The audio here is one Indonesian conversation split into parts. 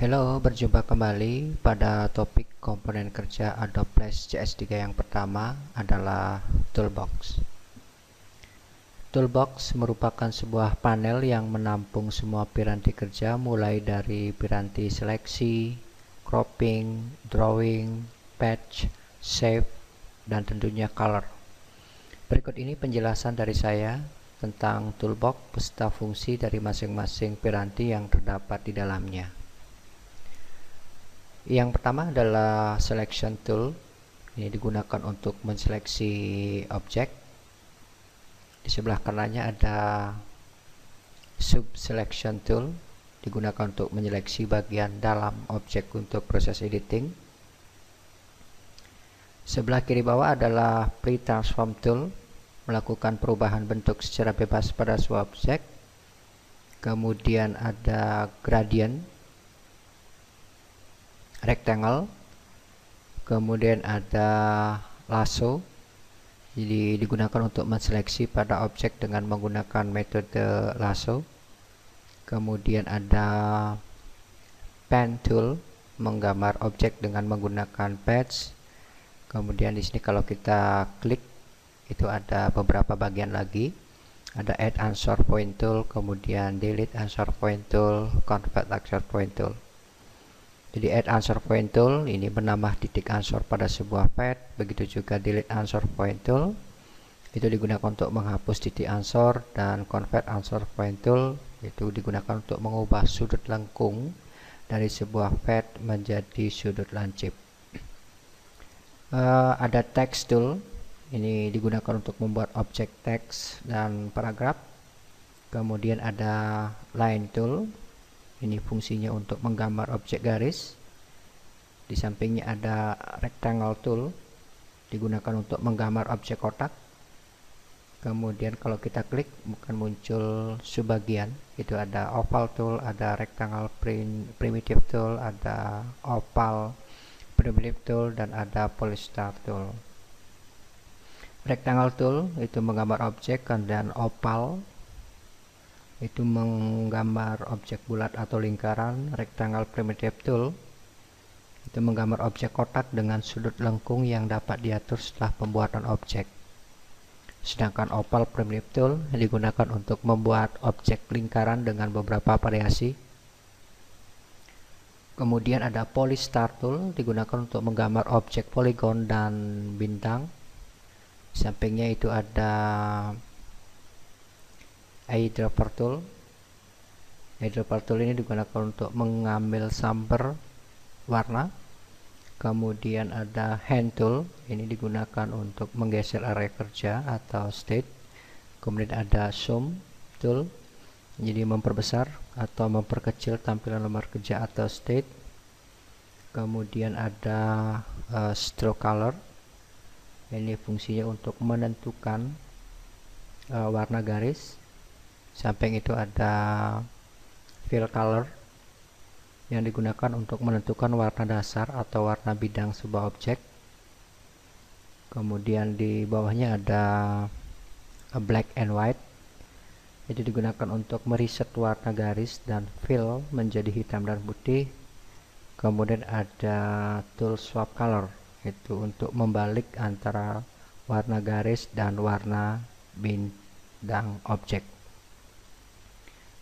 Hello, berjumpa kembali pada topik komponen kerja Adobe Flash CS3 yang pertama adalah Toolbox. Toolbox merupakan sebuah panel yang menampung semua piranti kerja mulai dari piranti seleksi, cropping, drawing, patch, shape, dan tentunya color. Berikut ini penjelasan dari saya tentang toolbox beserta fungsi dari masing-masing piranti yang terdapat di dalamnya yang pertama adalah selection tool ini digunakan untuk menseleksi objek di sebelah kanannya ada sub selection tool digunakan untuk menyeleksi bagian dalam objek untuk proses editing sebelah kiri bawah adalah pre-transform tool melakukan perubahan bentuk secara bebas pada suatu objek kemudian ada gradient rectangle kemudian ada lasso jadi digunakan untuk menseleksi pada objek dengan menggunakan metode lasso kemudian ada pen tool menggambar objek dengan menggunakan patch kemudian di sini kalau kita klik itu ada beberapa bagian lagi ada add answer point tool kemudian delete answer point tool convert answer point tool jadi add answer point tool ini menambah titik answer pada sebuah pad, begitu juga delete answer point tool itu digunakan untuk menghapus titik answer dan convert answer point tool itu digunakan untuk mengubah sudut lengkung dari sebuah pad menjadi sudut lancip. Uh, ada text tool ini digunakan untuk membuat objek teks dan paragraf. Kemudian ada line tool ini fungsinya untuk menggambar objek garis di sampingnya ada rectangle tool digunakan untuk menggambar objek kotak kemudian kalau kita klik bukan muncul sebagian itu ada oval tool ada rectangle primitive tool ada oval primitive tool dan ada polystar tool rectangle tool itu menggambar objek dan oval itu menggambar objek bulat atau lingkaran rectangle primitive tool itu menggambar objek kotak dengan sudut lengkung yang dapat diatur setelah pembuatan objek sedangkan opal primitive tool digunakan untuk membuat objek lingkaran dengan beberapa variasi kemudian ada polystar tool digunakan untuk menggambar objek poligon dan bintang sampingnya itu ada eyedropper tool eyedropper tool ini digunakan untuk mengambil sumber warna kemudian ada hand tool ini digunakan untuk menggeser area kerja atau state kemudian ada zoom tool jadi memperbesar atau memperkecil tampilan lembar kerja atau state kemudian ada uh, stroke color ini fungsinya untuk menentukan uh, warna garis samping itu ada fill color yang digunakan untuk menentukan warna dasar atau warna bidang sebuah objek kemudian di bawahnya ada black and white jadi digunakan untuk meriset warna garis dan fill menjadi hitam dan putih kemudian ada tool swap color itu untuk membalik antara warna garis dan warna bidang objek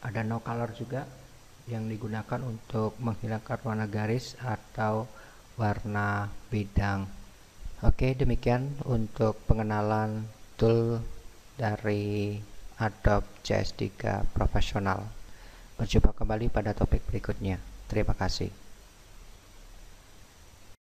ada no color juga yang digunakan untuk menghilangkan warna garis atau warna bidang oke demikian untuk pengenalan tool dari Adobe CS3 Profesional berjumpa kembali pada topik berikutnya terima kasih